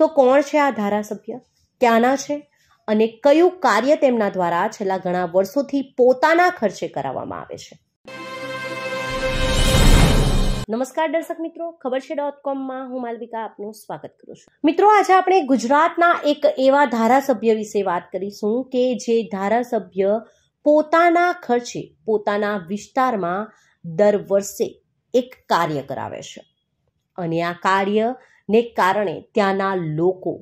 તો કોણ છે આ ધારાસભ્ય ક્યાંના છે અને કયું કાર્ય તેમના દ્વારા છેલ્લા ઘણા વર્ષોથી પોતાના ખર્ચે કરાવવામાં આવે છે નમસ્કાર દર્શક મિત્રો ખબર છે ડોટ કોમમાં હું માલવિકા આપનું સ્વાગત કરું છું મિત્રો આજે આપણે ગુજરાતના એક એવા ધારાસભ્ય વિશે વાત કરીશું કે જે ધારાસભ્ય પોતાના ખર્ચે પોતાના વિસ્તારમાં દર વર્ષે એક કાર્ય કરાવે છે અને આ કાર્ય ને કારણે ત્યાંના લોકો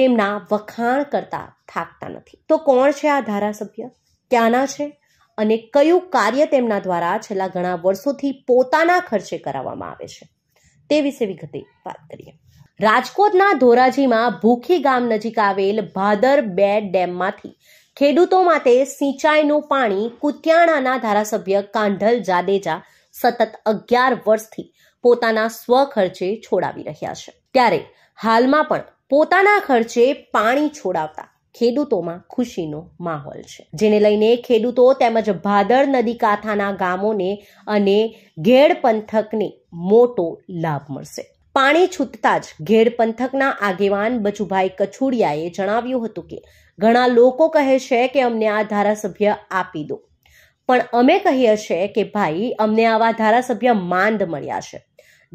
તેમના વખાણ કરતા થાકતા નથી તો કોણ છે આ ધારાસભ્ય ક્યાંના છે અને કયું કાર્ય તેમના દ્વારા છેલ્લા ઘણા વર્ષોથી પોતાના ખર્ચે કરાવવામાં આવે છે તે વિશે વિગતે વાત કરીએ રાજકોટના ધોરાજીમાં ભૂખી ગામ નજીક આવેલ ભાદર બે ડેમમાંથી ખેડૂતો માટે સિંચાઈનું પાણી કુતિયાણાના ધારાસભ્ય કાંઢલ જાડેજા સતત અગિયાર વર્ષથી પોતાના સ્વ ખર્ચે છોડાવી રહ્યા છે ત્યારે હાલમાં પણ પોતાના ખર્ચે પાણી છોડાવતા ખેડૂતોમાં ખુશીનો માહોલ છે જેને લઈને ખેડૂતો તેમજ ભાદર નદી કાંઠાના ગામોને અને ઘેડ પંથકને મોટો લાભ મળશે પાણી છૂટતા જ ઘેડ પંથકના આગેવાન બચુભાઈ કછુડિયાએ જણાવ્યું હતું કે ઘણા લોકો કહે છે કે અમને આ ધારાસભ્ય આપી દો પણ અમે કહીએ છીએ કે ભાઈ અમને આવા ધારાસભ્ય માંદ મળ્યા છે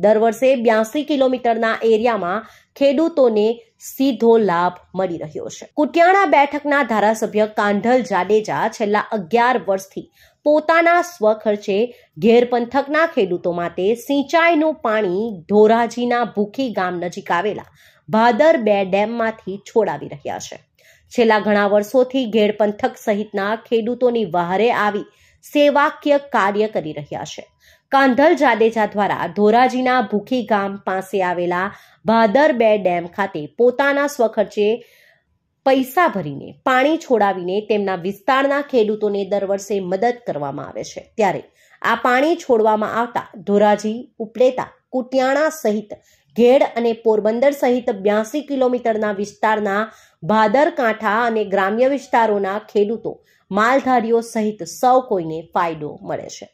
દર વર્ષે બ્યાસી કિલોમીટરના એરિયામાં ખેડૂતોને સીધો લાભ મળી રહ્યો છે કુટિયાણા બેઠકના ધારાસભ્ય કાંઢલ જાડેજા છેલ્લા અગિયાર વર્ષથી પોતાના સ્વખર્ચે ઘેર પંથકના ખેડૂતો માટે સિંચાઈનું પાણી ધોરાજીના ભૂખી ગામ નજીક આવેલા ભાદર બે ડેમમાંથી છોડાવી રહ્યા છે છેલ્લા ઘણા વર્ષોથી ઘેર પંથક સહિતના ખેડૂતોની વહારે આવી સેવાકીય કાર્ય કરી રહ્યા છે કાંધલ જાડેજા દ્વારા ધોરાજીના ભૂખી ગામ પાસે આવેલા ભાદર બે ડેમ ખાતે પોતાના સ્વખર્ચે પૈસા ભરીને પાણી છોડાવીને તેમના વિસ્તારના ખેડૂતોને દર વર્ષે મદદ કરવામાં આવે છે ત્યારે આ પાણી છોડવામાં આવતા ધોરાજી ઉપલેતા કુટિયાણા સહિત ઘેડ અને પોરબંદર સહિત બ્યાસી કિલોમીટરના વિસ્તારના ભાદર કાંઠા અને ગ્રામ્ય વિસ્તારોના ખેડૂતો માલધારીઓ સહિત સૌ કોઈને ફાયદો મળે છે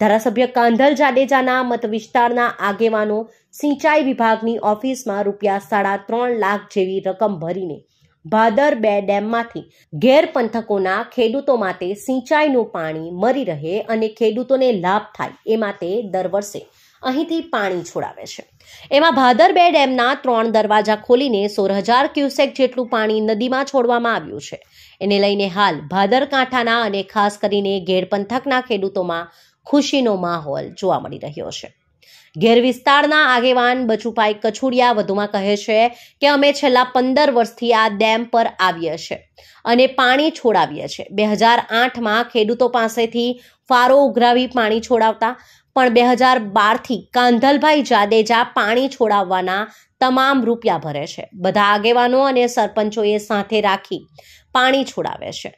ધારાસભ્ય કાંધલ જાડેજાના મત વિસ્તારના આગેવાનો સિંચાઈ વિભાગની ઓફિસમાં રૂપિયા સાડા ત્રણ લાખ જેવી રકમ ભરીને ભાદર બે ડેમમાંથી ગેરપંથકોના ખેડૂતો માટે સિંચાઈનું પાણી મરી રહે અને ખેડૂતોને લાભ થાય એ માટે દર વર્ષે અહીંથી પાણી છોડાવે છે એમાં ભાદર બે ડેમના ત્રણ દરવાજા ખોલીને સોળ હજાર ક્યુસેક જેટલું પાણી નદીમાં છોડવામાં આવ્યું છે એને લઈને હાલ ભાદર કાંઠાના અને ખાસ કરીને ગેરપંથકના ખેડૂતોમાં ખુશીનો માહોલ જોવા મળી રહ્યો છે ઘેર વિસ્તારના આગેવાન બચુભાઈ કછુડિયા વધુમાં કહે છે કે અમે છેલ્લા પંદર વર્ષથી આ ડેમ પર આવીએ છીએ અને પાણી છોડાવીએ છીએ બે હજાર આઠમાં ખેડૂતો પાસેથી ફારો ઉઘરાવી પાણી છોડાવતા પણ બે હજાર બારથી કાંધલભાઈ જાડેજા પાણી છોડાવવાના તમામ રૂપિયા ભરે છે બધા આગેવાનો અને સરપંચોએ સાથે રાખી પાણી છોડાવે છે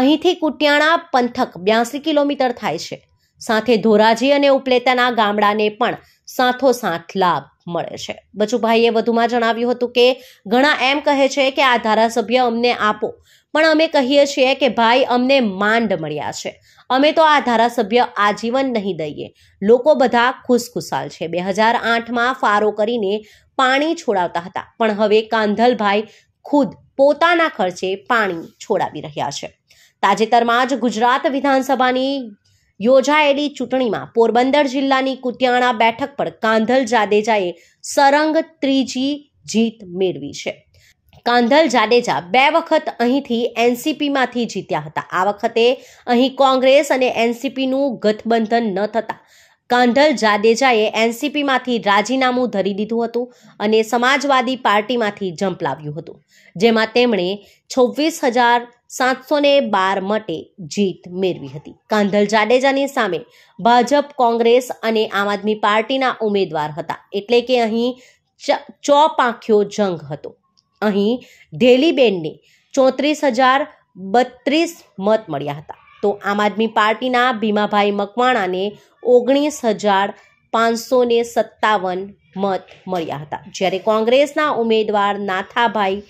અહીંથી કુટિયાણા પંથક બ્યાસી કિલોમીટર થાય છે સાથે ધોરાજી અને ઉપલેતાના ગામડાને પણ સાથોસાથ લાભ મળે છે બચુભાઈએ વધુમાં જણાવ્યું હતું કે ઘણા એમ કહે છે કે આ ધારાસભ્ય અમને આપો પણ અમે કહીએ છીએ કે ભાઈ અમને માંડ મળ્યા છે અમે તો આ ધારાસભ્ય આજીવન નહીં દઈએ લોકો બધા ખુશખુશાલ છે બે હજાર આઠમાં ફારો કરીને પાણી છોડાવતા હતા પણ હવે કાંધલભાઈ ખુદ પોતાના ખર્ચે પાણી છોડાવી રહ્યા છે તાજેતરમાં જ ગુજરાત વિધાનસભાની યોજાયેલી ચૂંટણીમાં પોરબંદર જિલ્લાની કુતિયાણા બેઠક પર કાંધલ જાડેજાએ સરંગ ત્રીજી જીત મેળવી છે કાંધલ જાડેજા બે વખત અહીંથી એનસીપીમાંથી જીત્યા હતા આ વખતે અહીં કોંગ્રેસ અને એનસીપીનું ગઠબંધન ન થતાં કાંધલ જાડેજાએ એનસીપીમાંથી રાજીનામું ધરી દીધું હતું અને સમાજવાદી પાર્ટીમાંથી જંપલાવ્યું હતું જેમાં તેમણે છવ્વીસ હજાર સાતસો ને બાર મતે જીત મેળવી હતી કાંધલ જાડેજાની સામે ભાજપ કોંગ્રેસ અને આમ આદમી પાર્ટીના ઉમેદવાર હતા એટલે કે અહીં ચોપાંખ્યો જંગ હતો અહીં ઢેલીબેનને ચોત્રીસ હજાર બત્રીસ મત મળ્યા હતા તો આમ આદમી પાર્ટીના ભીમાભાઈ મકવાણાને ઓગણીસ હજાર પાંચસો સત્તાવન મત મળ્યા હતા જ્યારે કોંગ્રેસના ઉમેદવાર નાથાભાઈ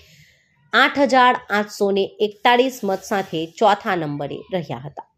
આઠ હજાર આઠસો એકતાળીસ મત સાથે ચોથા નંબરે રહ્યા હતા